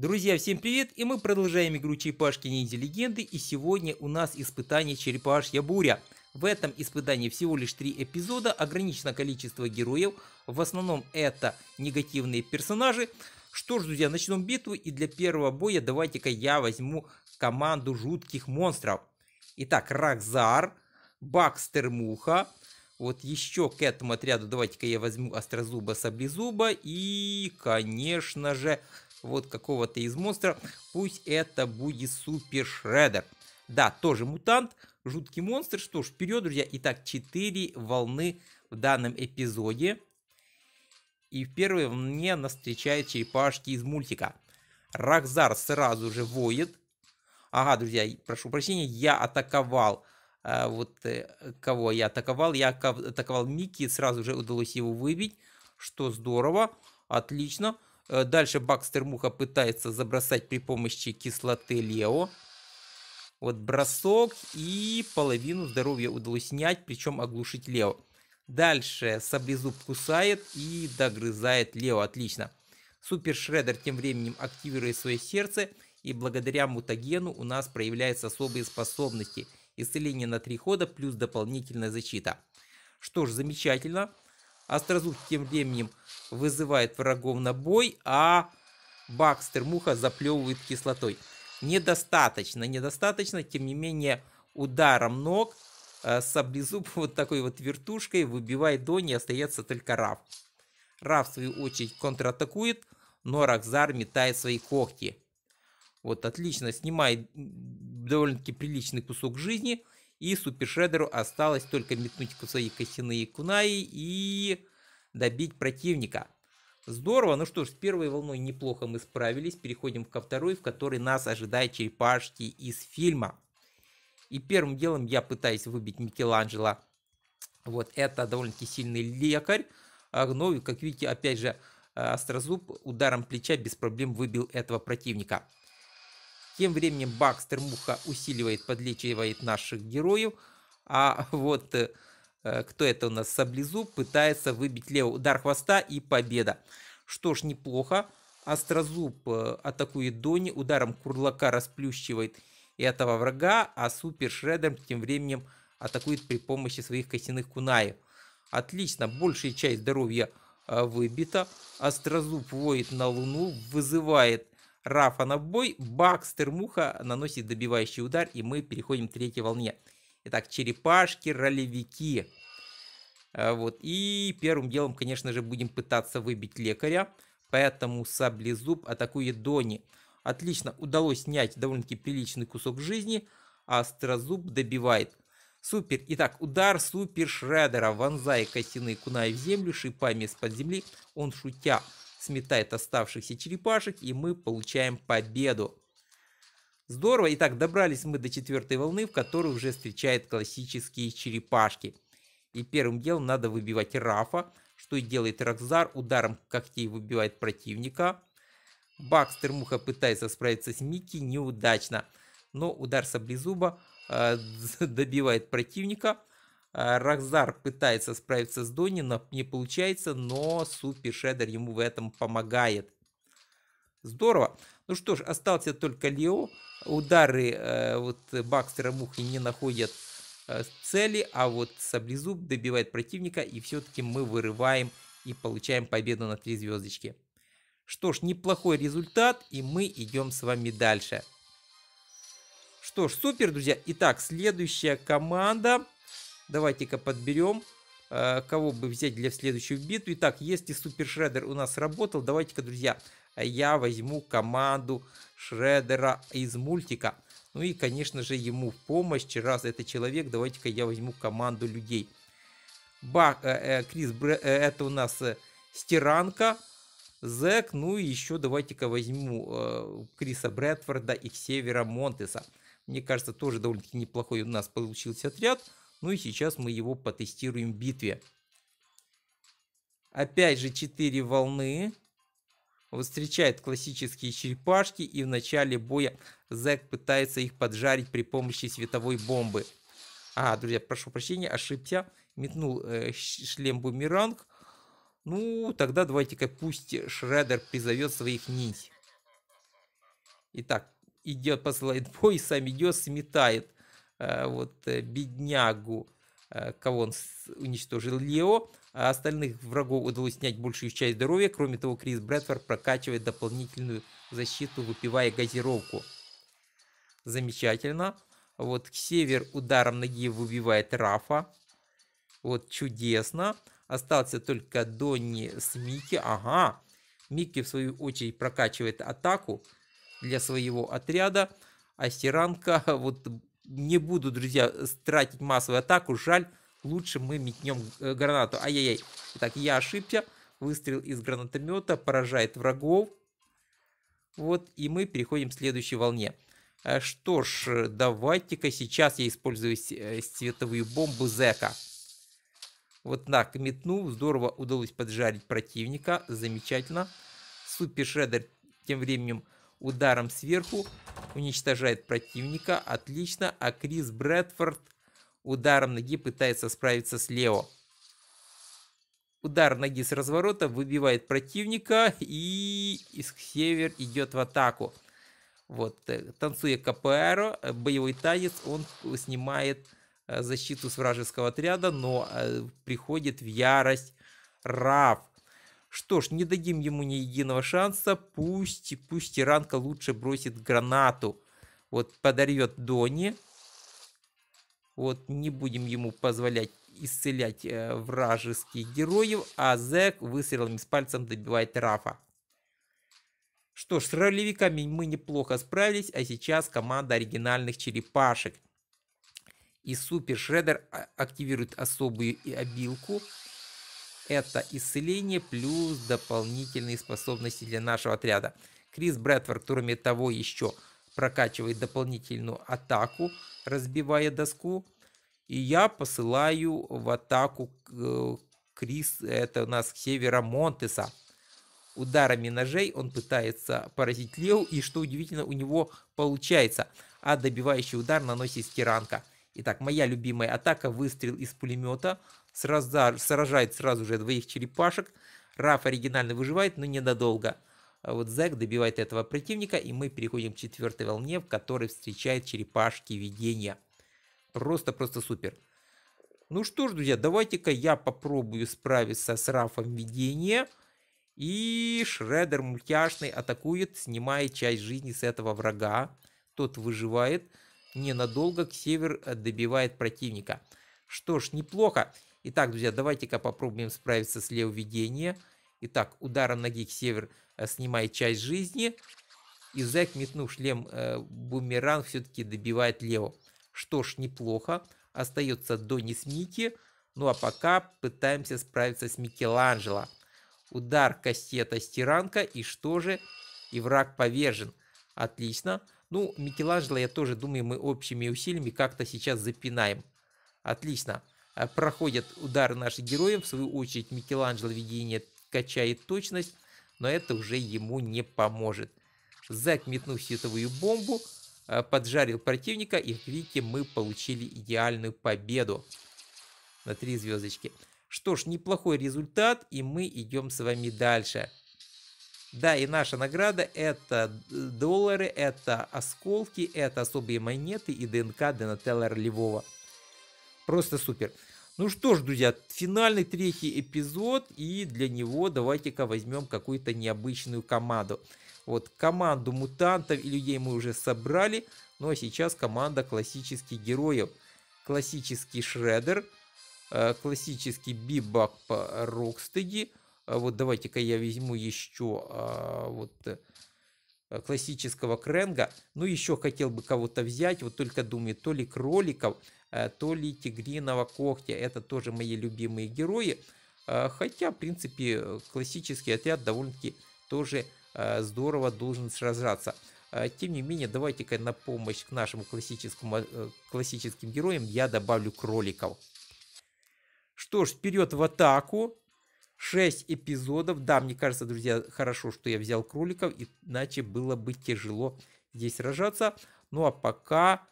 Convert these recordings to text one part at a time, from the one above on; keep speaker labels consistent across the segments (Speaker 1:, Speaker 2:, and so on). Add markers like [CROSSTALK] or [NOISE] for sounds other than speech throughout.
Speaker 1: Друзья, всем привет! И мы продолжаем игру Черепашки Ниндзя Легенды, и сегодня у нас испытание Черепашья Буря. В этом испытании всего лишь три эпизода, ограничено количество героев, в основном это негативные персонажи. Что ж, друзья, начнем битву, и для первого боя давайте-ка я возьму команду жутких монстров. Итак, Ракзар, Бакстер Муха, вот еще к этому отряду давайте-ка я возьму Острозуба, Саблезуба и, конечно же, вот какого-то из монстров. Пусть это будет Супер Шредер. Да, тоже мутант, жуткий монстр. Что ж, вперед, друзья. Итак, 4 волны в данном эпизоде. И в первой мне нас встречают черепашки из мультика. Рахзар сразу же воет. Ага, друзья, прошу прощения, я атаковал. Э, вот э, кого я атаковал? Я атаковал Микки, сразу же удалось его выбить, что здорово, отлично. Э, дальше Бакстер Муха пытается забросать при помощи кислоты Лео. Вот бросок и половину здоровья удалось снять, причем оглушить Лео. Дальше Саблезуб кусает и догрызает Лео. Отлично. Супер Шредер тем временем активирует свое сердце, и благодаря мутагену у нас проявляются особые способности. Исцеление на три хода плюс дополнительная защита. Что ж, замечательно. Острозуб а тем временем вызывает врагов на бой, а Бакстер Муха заплевывает кислотой. Недостаточно, недостаточно, тем не менее, ударом ног э, Саблезуб вот такой вот вертушкой выбивает Дони, остается только Раф. Раф, в свою очередь, контратакует, но Ракзар метает свои когти. Вот, отлично, снимает довольно-таки приличный кусок жизни – и супершедеру осталось только метнуть свои косяные кунаи и добить противника. Здорово, ну что ж, с первой волной неплохо мы справились, переходим ко второй, в которой нас ожидает черепашки из фильма. И первым делом я пытаюсь выбить Микеланджело. Вот это довольно-таки сильный лекарь. А, но, как видите, опять же, э, Острозуб ударом плеча без проблем выбил этого противника. Тем временем Бакстер Муха усиливает, подлечивает наших героев. А вот э, э, кто это у нас, Саблезу, пытается выбить левый удар хвоста и победа. Что ж, неплохо. Острозуб э, атакует Дони, ударом курлака расплющивает этого врага, а Супер Шредер тем временем атакует при помощи своих костяных кунаев. Отлично, большая часть здоровья выбита. Острозуб воет на луну, вызывает Рафа на бой, Бакстер Муха наносит добивающий удар, и мы переходим к третьей волне. Итак, черепашки, ролевики. А, вот. И первым делом, конечно же, будем пытаться выбить лекаря. Поэтому Саблезуб атакует Дони. Отлично, удалось снять довольно-таки приличный кусок жизни. Острозуб добивает. Супер. Итак, удар супер шредера. Вонзая косяные кунай в землю, шипами из-под земли. Он шутя сметает оставшихся черепашек, и мы получаем победу. Здорово. Итак, добрались мы до четвертой волны, в которой уже встречает классические черепашки. И первым делом надо выбивать Рафа, что и делает Рокзар, ударом когтей выбивает противника. Бакстер Муха пытается справиться с Микки неудачно, но удар саблезуба э, [LAUGHS] добивает противника, а, Рахзар пытается справиться с но не получается, но Супер Шедер ему в этом помогает. Здорово. Ну что ж, остался только Лео. Удары э, вот э, Бакстера Мухи не находят э, цели, а вот Саблезуб добивает противника, и все-таки мы вырываем и получаем победу на три звездочки. Что ж, неплохой результат, и мы идем с вами дальше. Что ж, супер, друзья. Итак, следующая команда Давайте-ка подберем, э, кого бы взять для следующей битвы. Итак, если Супер Шредер у нас работал, давайте-ка, друзья, я возьму команду Шредера из мультика. Ну и, конечно же, ему в помощь, раз это человек, давайте-ка я возьму команду людей. Бах, э, э, Крис, Бре, э, это у нас э, Стиранка, Зек, ну и еще давайте-ка возьму э, Криса Брэдфорда и Севера Монтеса. Мне кажется, тоже довольно-таки неплохой у нас получился отряд. Ну и сейчас мы его потестируем в битве. Опять же 4 волны. Встречает классические черепашки и в начале боя Зек пытается их поджарить при помощи световой бомбы. А, друзья, прошу прощения, ошибся. Метнул э, шлем бумеранг. Ну, тогда давайте-ка пусть Шредер призовет своих ниндзя. Итак, идет, посылает бой, сам идет, сметает. Э, вот э, беднягу, э, кого он уничтожил Лео, а остальных врагов удалось снять большую часть здоровья. Кроме того, Крис Брэдфорд прокачивает дополнительную защиту, выпивая газировку. Замечательно. Вот к север ударом ноги выбивает Рафа. Вот чудесно. Остался только Донни с Микки. Ага. Микки, в свою очередь, прокачивает атаку для своего отряда. А Сиранка [LAUGHS] вот не буду, друзья, э, тратить массовую атаку. Жаль, лучше мы метнем э, гранату. Ай-яй-яй. Так, я ошибся. Выстрел из гранатомета поражает врагов. Вот, и мы переходим к следующей волне. Э, что ж, давайте-ка сейчас я использую световую бомбу Зека. Вот так, метнул. Здорово удалось поджарить противника. Замечательно. Супер Шредер тем временем ударом сверху уничтожает противника. Отлично. А Крис Брэдфорд ударом ноги пытается справиться с Лео. Удар ноги с разворота выбивает противника. И из север идет в атаку. Вот, э, танцуя КПР, э, боевой танец, он снимает э, защиту с вражеского отряда, но приходит в ярость Раф. Что ж, не дадим ему ни единого шанса. Пусть, пусть Иранка лучше бросит гранату. Вот подорвет Дони. Вот не будем ему позволять исцелять э, вражеских героев, а Зек выстрелами с пальцем добивает Рафа. Что ж, с ролевиками мы неплохо справились, а сейчас команда оригинальных черепашек. И Супер Шреддер а, активирует особую обилку – это исцеление плюс дополнительные способности для нашего отряда. Крис Брэдфорд, кроме того, еще прокачивает дополнительную атаку, разбивая доску. И я посылаю в атаку э, Крис, это у нас Севера Монтеса. Ударами ножей он пытается поразить Лео, и что удивительно, у него получается. А добивающий удар наносит стиранка. Итак, моя любимая атака, выстрел из пулемета – сразаж, сражает сразу же двоих черепашек. Раф оригинально выживает, но ненадолго. А вот Зек добивает этого противника, и мы переходим к четвертой волне, в которой встречает черепашки видения. Просто-просто супер. Ну что ж, друзья, давайте-ка я попробую справиться с Рафом видения. И Шредер мультяшный атакует, снимая часть жизни с этого врага. Тот выживает. Ненадолго к север э, добивает противника. Что ж, неплохо. Итак, друзья, давайте-ка попробуем справиться с левоведением. Итак, ударом ноги к север э, снимает часть жизни. И Зэк, метнув шлем э, бумеранг, все-таки добивает лево. Что ж, неплохо. Остается Донис Мики. Ну а пока пытаемся справиться с Микеланджело. Удар, кассета, стиранка. И что же? И враг повержен. Отлично. Ну, Микеланджело, я тоже думаю, мы общими усилиями как-то сейчас запинаем. Отлично. А, проходят удар наши герои. В свою очередь Микеланджело видение качает точность, но это уже ему не поможет. Зак метнул световую бомбу, а, поджарил противника, и в Квике мы получили идеальную победу на три звездочки. Что ж, неплохой результат, и мы идем с вами дальше. Да, и наша награда это доллары, это осколки, это особые монеты и ДНК Донателлера Львова. Просто супер. Ну что ж, друзья, финальный третий эпизод, и для него давайте-ка возьмем какую-то необычную команду. Вот команду мутантов и людей мы уже собрали, ну а сейчас команда классических героев. Классический Шредер, э, классический Бибак по Рокстеди. Э, вот давайте-ка я возьму еще а, вот э, классического Кренга. Ну еще хотел бы кого-то взять, вот только думаю, то ли Кроликов, Э, то ли тигриного когтя. Это тоже мои любимые герои. Э, хотя, в принципе, классический отряд довольно-таки тоже э, здорово должен сражаться. Тем не менее, давайте-ка на помощь к нашему классическому, классическим героям я добавлю кроликов. Что ж, вперед в атаку. 6 эпизодов. Да, мне кажется, друзья, хорошо, что я взял кроликов, иначе было бы тяжело здесь сражаться. Ну а пока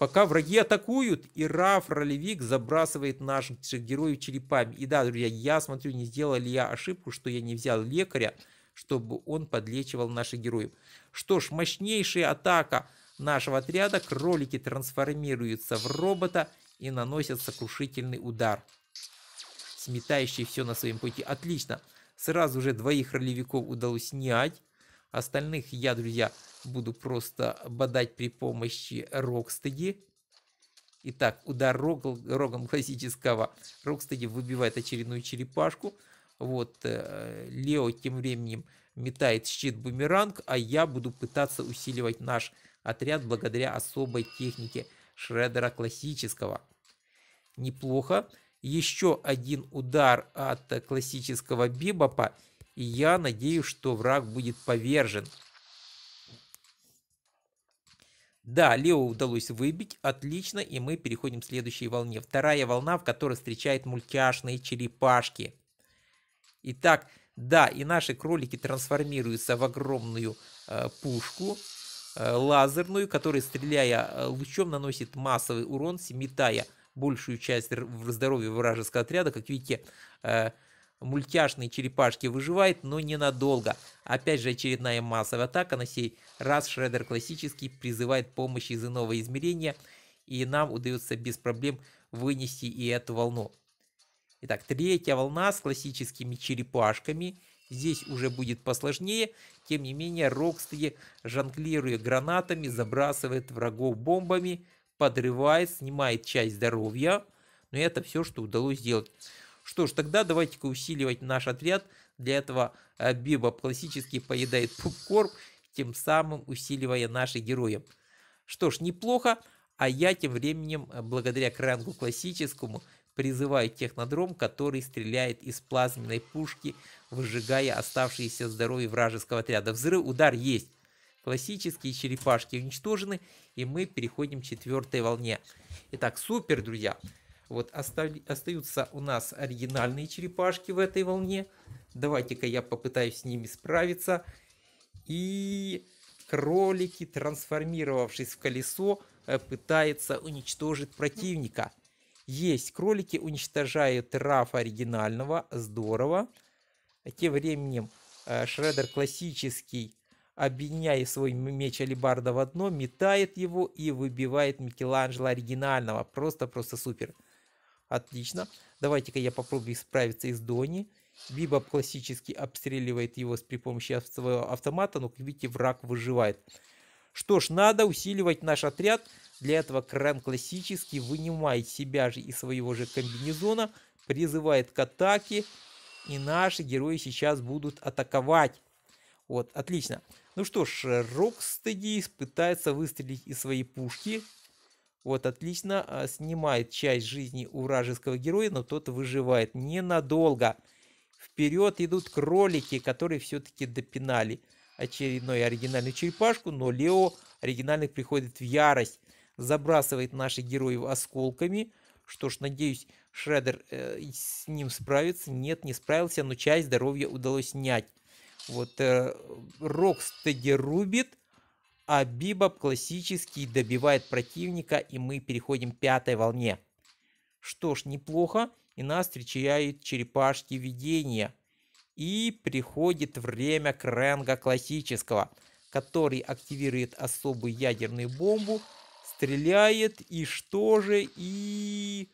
Speaker 1: Пока враги атакуют, и Раф ролевик забрасывает наших героев черепами. И да, друзья, я смотрю, не сделал ли я ошибку, что я не взял лекаря, чтобы он подлечивал наших героев. Что ж, мощнейшая атака нашего отряда. Кролики трансформируются в робота и наносят сокрушительный удар, сметающий все на своем пути. Отлично. Сразу же двоих ролевиков удалось снять. Остальных я, друзья, буду просто бодать при помощи Рокстеди. Итак, удар рог, рогом классического. Рокстеди выбивает очередную черепашку. Вот, э, Лео тем временем метает щит-бумеранг, а я буду пытаться усиливать наш отряд благодаря особой технике Шредера классического. Неплохо. Еще один удар от классического Бибопа – и я надеюсь, что враг будет повержен. Да, Лео удалось выбить, отлично, и мы переходим к следующей волне. Вторая волна, в которой встречает мультяшные черепашки. Итак, да, и наши кролики трансформируются в огромную э, пушку э, лазерную, которая, стреляя э, лучом, наносит массовый урон, сметая большую часть здоровья вражеского отряда. Как видите, э, мультяшной черепашки выживает, но ненадолго. Опять же очередная массовая атака, на сей раз Шредер классический призывает помощь из иного измерения, и нам удается без проблем вынести и эту волну. Итак, третья волна с классическими черепашками. Здесь уже будет посложнее, тем не менее Рокстеди, жонглируя гранатами, забрасывает врагов бомбами, подрывает, снимает часть здоровья. Но это все, что удалось сделать. Что ж, тогда давайте-ка усиливать наш отряд. Для этого э, Биба классически поедает попкорн, тем самым усиливая наши герои. Что ж, неплохо. А я тем временем, э, благодаря крангу классическому, призываю технодром, который стреляет из плазменной пушки, выжигая оставшиеся здоровье вражеского отряда. Взрыв, удар есть. Классические черепашки уничтожены, и мы переходим к четвертой волне. Итак, супер, друзья. Вот остаются у нас оригинальные черепашки в этой волне. Давайте-ка я попытаюсь с ними справиться. И кролики, трансформировавшись в колесо, э, пытаются уничтожить противника. Есть, кролики уничтожают Рафа оригинального, здорово. Тем временем э, Шредер классический, объединяя свой меч алибарда в одно, метает его и выбивает Микеланджело оригинального. Просто-просто супер. Отлично. Давайте-ка я попробую справиться из Дони. Биба классически обстреливает его с при помощи своего автомата, но, как видите, враг выживает. Что ж, надо усиливать наш отряд. Для этого Крен классически вынимает себя же из своего же комбинезона, призывает к атаке, и наши герои сейчас будут атаковать. Вот, отлично. Ну что ж, Рокстеди пытается выстрелить из своей пушки. Вот, отлично а, снимает часть жизни у вражеского героя, но тот выживает ненадолго. Вперед идут кролики, которые все-таки допинали очередной оригинальную черепашку, но Лео оригинальных приходит в ярость, забрасывает наших героев осколками. Что ж, надеюсь, Шредер э, с ним справится. Нет, не справился, но часть здоровья удалось снять. Вот э, Рокстеди рубит, а Бибоп классический добивает противника, и мы переходим к пятой волне. Что ж, неплохо, и нас встречает черепашки видения. И приходит время Кренга классического, который активирует особую ядерную бомбу, стреляет и что же, и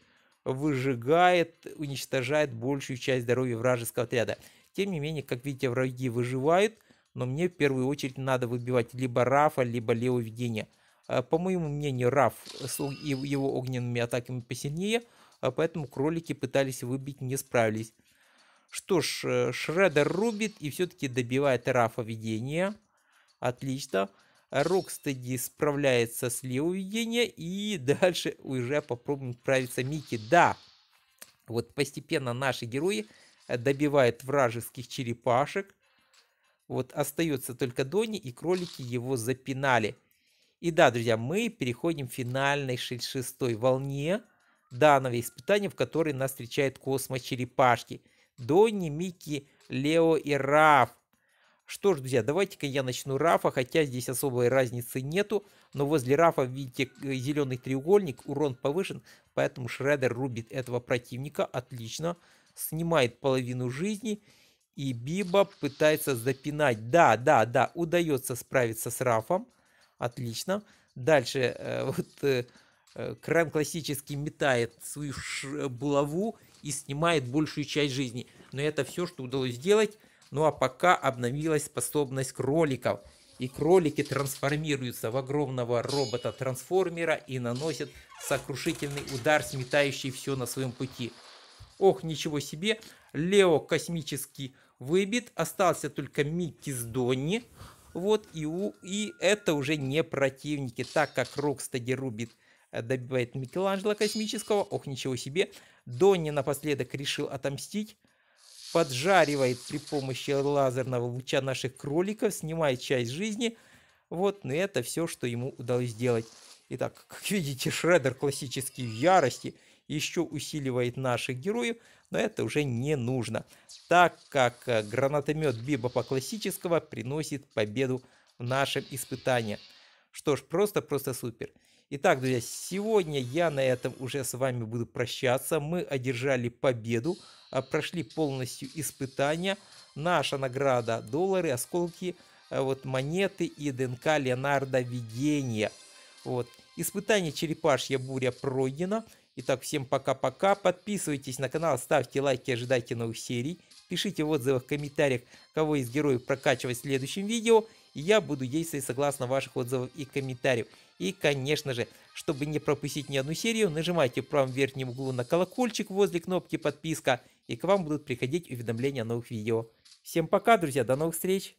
Speaker 1: выжигает, уничтожает большую часть здоровья вражеского отряда. Тем не менее, как видите, враги выживают – но мне в первую очередь надо выбивать либо Рафа, либо Лео Видения. Э, по моему мнению, Раф с его огненными атаками посильнее, э, поэтому кролики пытались выбить, не справились. Что ж, э, Шредер рубит и все-таки добивает Рафа Видения. Отлично. Рокстеди справляется с Лео Видения и [LAUGHS] дальше уже попробуем справиться Микки. Да, вот постепенно наши герои добивают вражеских черепашек. Вот остается только Донни, и кролики его запинали. И да, друзья, мы переходим к финальной шестой волне данного испытания, в которой нас встречают космочерепашки. Донни, Микки, Лео и Раф. Что ж, друзья, давайте-ка я начну Рафа, хотя здесь особой разницы нету, но возле Рафа, видите, э, зеленый треугольник, урон повышен, поэтому Шредер рубит этого противника, отлично, снимает половину жизни, и Биба пытается запинать. Да, да, да, удается справиться с Рафом. Отлично. Дальше э, [LAUGHS] вот э, э Крайм классически метает свою булаву и снимает большую часть жизни. Но это все, что удалось сделать. Ну а пока обновилась способность кроликов. И кролики трансформируются в огромного робота-трансформера и наносят сокрушительный удар, сметающий все на своем пути. Ох, ничего себе! Лео космический выбит. Остался только Микки с Донни. Вот, и, у, и это уже не противники, так как Рокстеди рубит э, добивает Микеланджело космического. Ох, ничего себе. Донни напоследок решил отомстить. Поджаривает при помощи лазерного луча наших кроликов, снимает часть жизни. Вот, но ну, это все, что ему удалось сделать. Итак, как видите, Шредер классический в ярости еще усиливает наших героев, но это уже не нужно, так как э, гранатомет Биба по классического приносит победу в нашем испытании. Что ж, просто-просто супер. Итак, друзья, сегодня я на этом уже с вами буду прощаться. Мы одержали победу, э, прошли полностью испытания. Наша награда – доллары, осколки, э, вот, монеты и ДНК Леонардо Видения. Вот. Испытание черепашья буря пройдено. Итак, всем пока-пока. Подписывайтесь на канал, ставьте лайки, ожидайте новых серий. Пишите в отзывах, в комментариях, кого из героев прокачивать в следующем видео. И я буду действовать согласно ваших отзывов и комментариев. И, конечно же, чтобы не пропустить ни одну серию, нажимайте в правом верхнем углу на колокольчик возле кнопки подписка, и к вам будут приходить уведомления о новых видео. Всем пока, друзья, до новых встреч!